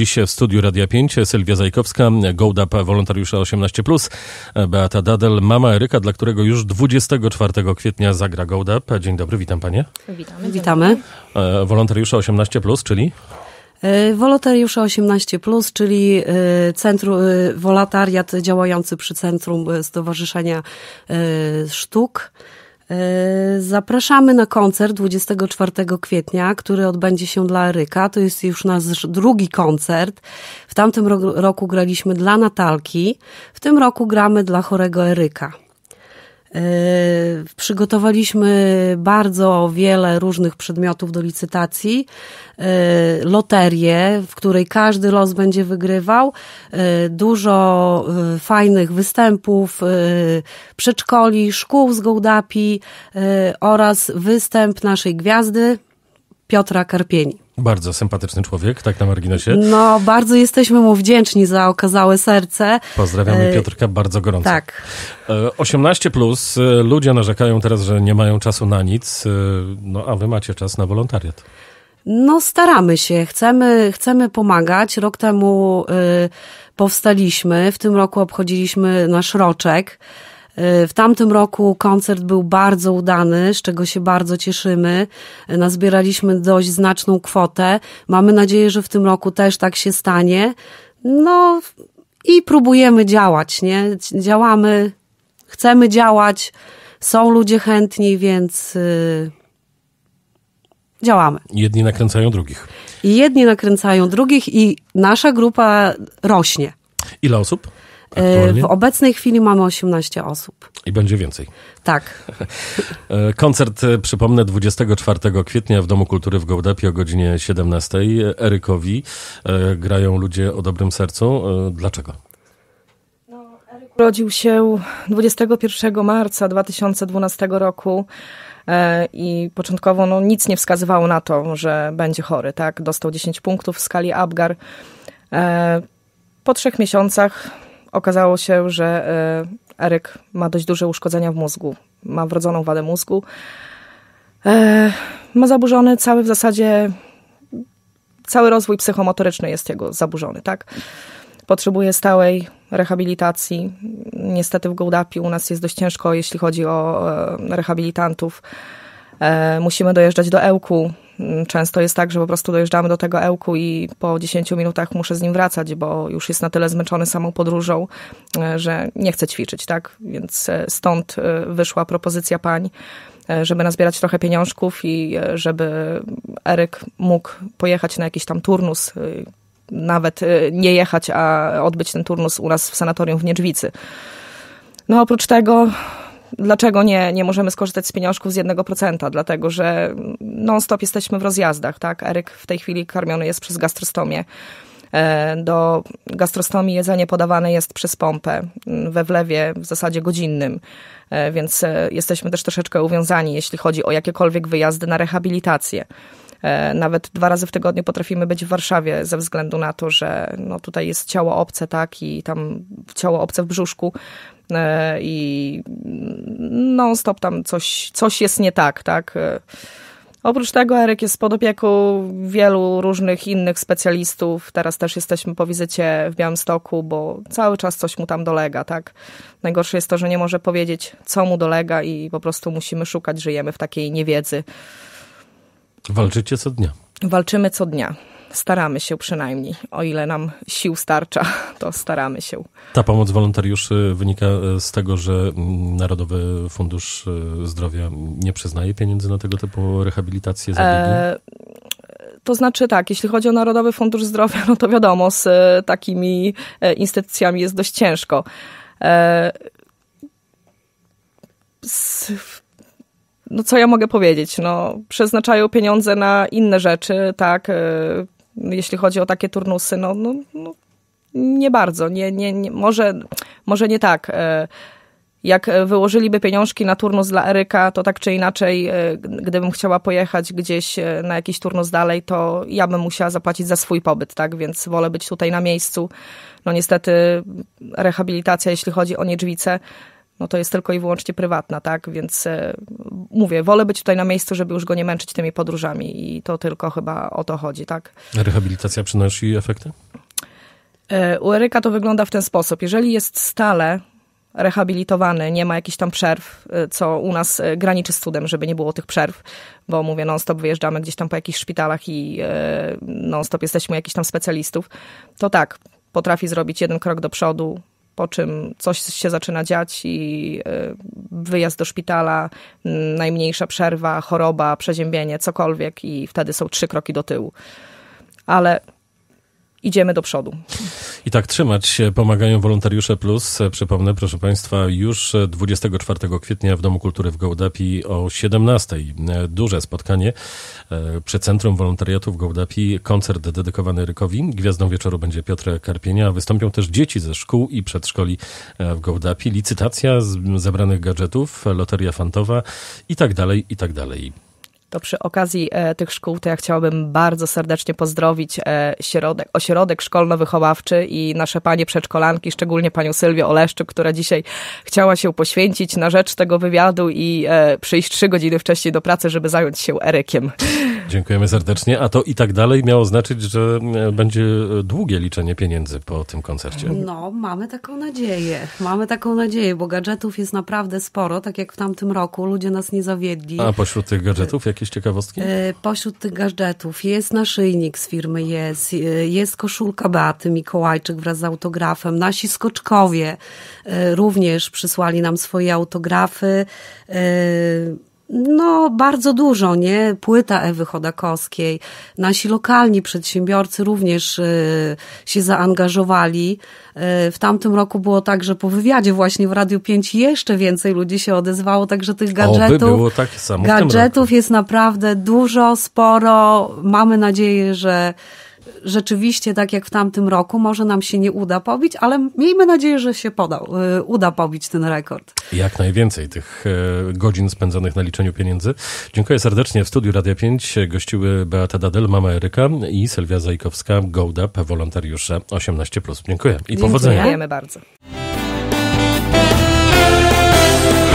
Dziś w studiu Radia 5 Sylwia Zajkowska, Gołdap Wolontariusza 18+, Beata Dadel, mama Eryka, dla którego już 24 kwietnia zagra Gołdap. Dzień dobry, witam panie. Witamy. Witamy. E, Wolontariusza 18+, czyli? E, wolontariusze 18, czyli e, centrum, wolontariat działający przy Centrum Stowarzyszenia Sztuk. E, zapraszamy na koncert 24 kwietnia, który odbędzie się dla Eryka. To jest już nasz drugi koncert. W tamtym roku graliśmy dla Natalki, w tym roku gramy dla chorego Eryka. E, przygotowaliśmy bardzo wiele różnych przedmiotów do licytacji, e, loterię, w której każdy los będzie wygrywał, e, dużo fajnych występów przedszkoli, szkół z Gołdapi oraz występ naszej gwiazdy Piotra Karpieni. Bardzo sympatyczny człowiek, tak na marginesie. No, bardzo jesteśmy mu wdzięczni za okazałe serce. Pozdrawiamy e, Piotrka bardzo gorąco. Tak. 18 e, plus, e, ludzie narzekają teraz, że nie mają czasu na nic, no a wy macie czas na wolontariat. No, staramy się, chcemy, chcemy pomagać. Rok temu y, powstaliśmy, w tym roku obchodziliśmy nasz roczek. E, w tamtym roku koncert był bardzo udany, z czego się bardzo cieszymy. E, nazbieraliśmy dość znaczną kwotę. Mamy nadzieję, że w tym roku też tak się stanie. No i próbujemy działać, nie? Działamy, chcemy działać. Są ludzie chętni, więc y, działamy. Jedni nakręcają drugich. Jedni nakręcają drugich i nasza grupa rośnie. Ile osób? E, aktualnie? W obecnej chwili mamy 18 osób. I będzie więcej. Tak. E, koncert, e, przypomnę, 24 kwietnia w Domu Kultury w Gołdapie o godzinie 17. Erykowi grają ludzie o dobrym sercu. Dlaczego? No, Eryk urodził się 21 marca 2012 roku i początkowo no, nic nie wskazywało na to, że będzie chory. Tak? Dostał 10 punktów w skali Abgar. Po trzech miesiącach okazało się, że e, Eryk ma dość duże uszkodzenia w mózgu. Ma wrodzoną wadę mózgu. E, ma zaburzony cały w zasadzie cały rozwój psychomotoryczny jest jego zaburzony, tak? Potrzebuje stałej rehabilitacji. Niestety w Gołdapi u nas jest dość ciężko, jeśli chodzi o e, rehabilitantów. Musimy dojeżdżać do Ełku, Mm, często jest tak, że po prostu dojeżdżamy do tego Ełku i po 10 minutach muszę z nim wracać, bo już jest na tyle zmęczony samą podróżą, e, że nie chce ćwiczyć, tak? Więc e, stąd e, wyszła propozycja pań, żeby nazbierać trochę pieniążków i żeby Eryk mógł pojechać na jakiś tam turnus, nawet nie jechać, a odbyć ten turnus u nas w sanatorium w Niedźwicy. No oprócz tego dlaczego nie, nie możemy skorzystać z pieniążków z 1%? Dlatego, że non-stop jesteśmy w rozjazdach, tak? Eryk w tej chwili karmiony jest przez gastrostomię. E, do gastrostomii jedzenie podawane jest przez pompę mm, we wlewie w zasadzie godzinnym, e, więc e, jesteśmy też troszeczkę uwiązani, jeśli chodzi o jakiekolwiek wyjazdy na rehabilitację. E, nawet dwa razy w tygodniu potrafimy być w Warszawie ze względu na to, że no tutaj jest ciało obce, tak, i tam ciało obce w brzuszku e, i non-stop tam coś, coś jest nie tak, tak. E, oprócz tego Eryk jest pod opieką wielu różnych innych specjalistów. Teraz też jesteśmy po wizycie w Białymstoku, bo cały czas coś mu tam dolega, tak? Najgorsze jest to, że nie może powiedzieć, co mu dolega i po prostu musimy szukać, żyjemy w takiej niewiedzy. Walczycie co dnia. Walczymy co dnia. Staramy się przynajmniej. O ile nam sił starcza, to staramy się. Ta pomoc wolontariuszy wynika e, z tego, że mm, Narodowy Fundusz e, Zdrowia nie przyznaje pieniędzy na tego typu rehabilitację zabiegi? E to znaczy tak, jeśli chodzi o Narodowy Fundusz Zdrowia, no to wiadomo, z e, takimi instytucjami jest dość ciężko. Z no co ja mogę powiedzieć? No, przeznaczają pieniądze na inne rzeczy, tak? E, jeśli chodzi o takie turnusy, no, no, no nie bardzo. Nie, nie, nie, może, może nie tak. E, jak wyłożyliby pieniążki na turnus dla Eryka, to tak czy inaczej, e, gdybym chciała pojechać gdzieś na jakiś turnus dalej, to ja bym musiała zapłacić za swój pobyt, tak? Więc wolę być tutaj na miejscu. No niestety rehabilitacja, jeśli chodzi o niedźwice, no to jest tylko i wyłącznie prywatna, tak? Więc e, mówię, wolę być tutaj na miejscu, żeby już go nie męczyć tymi podróżami i to tylko chyba o to chodzi, tak? Rehabilitacja przynosi efekty? E, u Eryka to wygląda w ten sposób. Jeżeli jest stale rehabilitowany, nie ma jakichś tam przerw, e, co u nas graniczy z cudem, żeby nie było tych przerw, bo mówię, non-stop wyjeżdżamy gdzieś tam po jakichś szpitalach i non-stop jesteśmy jakichś tam specjalistów, to tak, potrafi zrobić jeden krok do przodu, po czym coś się zaczyna dziać i y, wyjazd do szpitala, najmniejsza przerwa, choroba, przeziębienie, cokolwiek i wtedy są trzy kroki do tyłu. Ale idziemy do przodu. I tak trzymać się pomagają wolontariusze plus. Przypomnę, proszę Państwa, już 24 kwietnia w Domu Kultury w Gołdapi o 17. Duże spotkanie e, przy Centrum Wolontariatu w Gołdapi. Koncert dedykowany Rykowi. Gwiazdą wieczoru będzie Piotr Karpienia. Wystąpią też dzieci ze szkół i przedszkoli e, w Gołdapi. Licytacja zebranych gadżetów, loteria fantowa i tak dalej, i tak dalej to przy okazji e, tych szkół to ja chciałabym bardzo serdecznie pozdrowić e, środek, ośrodek szkolno-wychowawczy i nasze panie przedszkolanki, szczególnie panią Sylwię Oleszczyk, która dzisiaj chciała się poświęcić na rzecz tego wywiadu i e, przyjść trzy godziny wcześniej do pracy, żeby zająć się Erykiem. Dziękujemy serdecznie. A to i tak dalej miało znaczyć, że e, będzie e, długie liczenie pieniędzy po tym koncercie. No, mamy taką nadzieję. Mamy taką nadzieję, bo gadżetów jest naprawdę sporo, tak jak w tamtym roku. Ludzie nas nie zawiedli. A pośród tych gadżetów jakieś ciekawostki? E, pośród tych gadżetów jest naszyjnik z firmy jest, jest koszulka Beaty Mikołajczyk wraz z autografem. Nasi skoczkowie również przysłali nam swoje autografy no, bardzo dużo, nie? Płyta Ewy Chodakowskiej. Nasi lokalni przedsiębiorcy również y, się zaangażowali. Y, w tamtym roku było tak, że po wywiadzie właśnie w Radiu 5 jeszcze więcej ludzi się odezwało, także tych gadżetów, Oby było tak samo gadżetów jest naprawdę dużo, sporo. Mamy nadzieję, że rzeczywiście, tak jak w tamtym roku, może nam się nie uda pobić, ale miejmy nadzieję, że się podał, e, uda pobić ten rekord. Jak najwięcej tych e, godzin spędzonych na liczeniu pieniędzy. Dziękuję serdecznie. W studiu Radia 5 gościły Beata Dadel, mama Eryka i Sylwia Zajkowska, GoDap, wolontariusze 18+. Dziękuję i Dziękuję. powodzenia. Dziękujemy bardzo.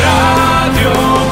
Radio